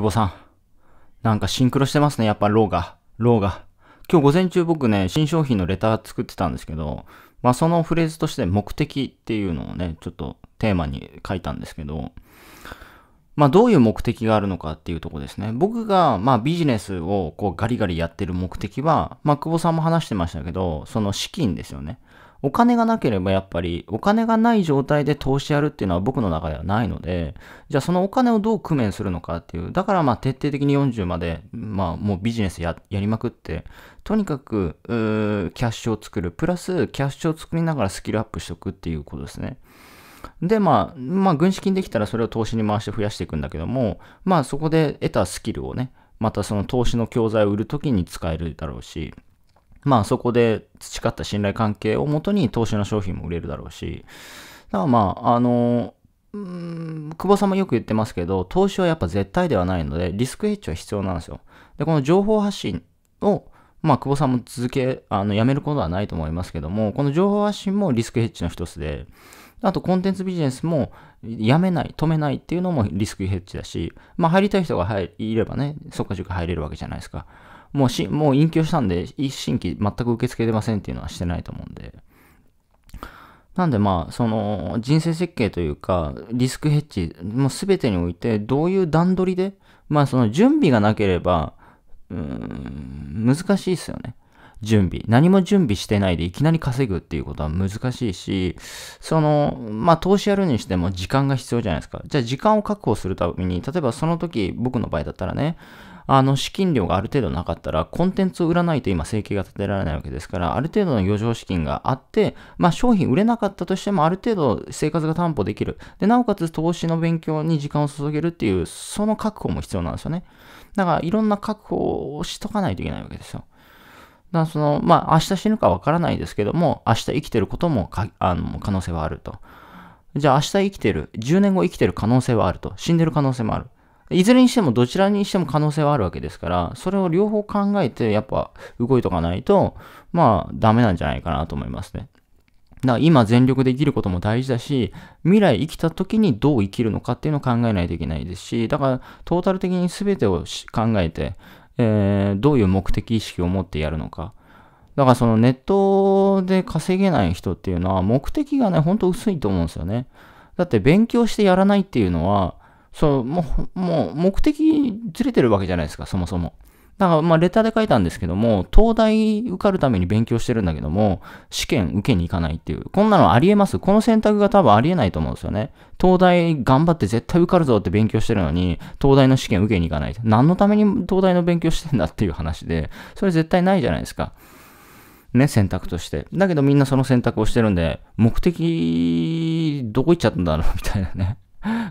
久保さん。なんかシンクロしてますね、やっぱローが。ローが。今日午前中僕ね、新商品のレター作ってたんですけど、まあそのフレーズとして目的っていうのをね、ちょっとテーマに書いたんですけど、まあどういう目的があるのかっていうとこですね。僕がまあビジネスをこうガリガリやってる目的は、まあ久保さんも話してましたけど、その資金ですよね。お金がなければやっぱりお金がない状態で投資やるっていうのは僕の中ではないので、じゃあそのお金をどう工面するのかっていう、だからまあ徹底的に40まで、まあもうビジネスやりまくって、とにかく、キャッシュを作る、プラスキャッシュを作りながらスキルアップしておくっていうことですね。で、まあ、まあ、軍資金できたらそれを投資に回して増やしていくんだけども、まあそこで得たスキルをね、またその投資の教材を売るときに使えるだろうし、まあそこで培った信頼関係をもとに投資の商品も売れるだろうし、だからまあ、あの、うん、久保さんもよく言ってますけど、投資はやっぱ絶対ではないので、リスクヘッジは必要なんですよ。で、この情報発信を、まあ、久保さんも続け、あの、やめることはないと思いますけども、この情報発信もリスクヘッジの一つで、あとコンテンツビジネスもやめない、止めないっていうのもリスクヘッジだし、まあ入りたい人が入ればね、そっか塾入れるわけじゃないですかもうし、もう隠居したんで、新規全く受け付けてませんっていうのはしてないと思うんで。なんでまあ、その人生設計というか、リスクヘッジ、もう全てにおいて、どういう段取りで、まあその準備がなければ、うん、難しいですよね。準備、何も準備してないでいきなり稼ぐっていうことは難しいし、その、まあ、投資やるにしても時間が必要じゃないですか。じゃあ時間を確保するために、例えばその時、僕の場合だったらね、あの資金量がある程度なかったら、コンテンツを売らないと今生計が立てられないわけですから、ある程度の余剰資金があって、まあ商品売れなかったとしてもある程度生活が担保できる。で、なおかつ投資の勉強に時間を注げるっていう、その確保も必要なんですよね。だからいろんな確保をしとかないといけないわけですよ。だその、まあ、明日死ぬかわからないですけども、明日生きてることもあの可能性はあると。じゃあ明日生きてる、10年後生きてる可能性はあると。死んでる可能性もある。いずれにしてもどちらにしても可能性はあるわけですから、それを両方考えてやっぱ動いとかないと、まあダメなんじゃないかなと思いますね。だから今全力で生きることも大事だし、未来生きた時にどう生きるのかっていうのを考えないといけないですし、だからトータル的に全てを考えて、えー、どういう目的意識を持ってやるのか。だからそのネットで稼げない人っていうのは目的がね、ほんと薄いと思うんですよね。だって勉強してやらないっていうのは、そう、もう、もう目的ずれてるわけじゃないですか、そもそも。だから、まあ、レターで書いたんですけども、東大受かるために勉強してるんだけども、試験受けに行かないっていう。こんなのありえますこの選択が多分ありえないと思うんですよね。東大頑張って絶対受かるぞって勉強してるのに、東大の試験受けに行かない。何のために東大の勉強してんだっていう話で、それ絶対ないじゃないですか。ね、選択として。だけどみんなその選択をしてるんで、目的、どこ行っちゃったんだろうみたいなね。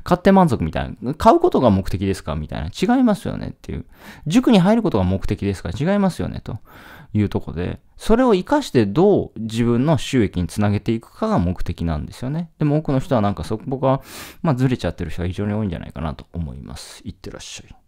買って満足みたいな。買うことが目的ですかみたいな。違いますよねっていう。塾に入ることが目的ですか違いますよねというとこで、それを活かしてどう自分の収益につなげていくかが目的なんですよね。でも多くの人はなんかそこが、まあ、ずれちゃってる人が非常に多いんじゃないかなと思います。いってらっしゃい。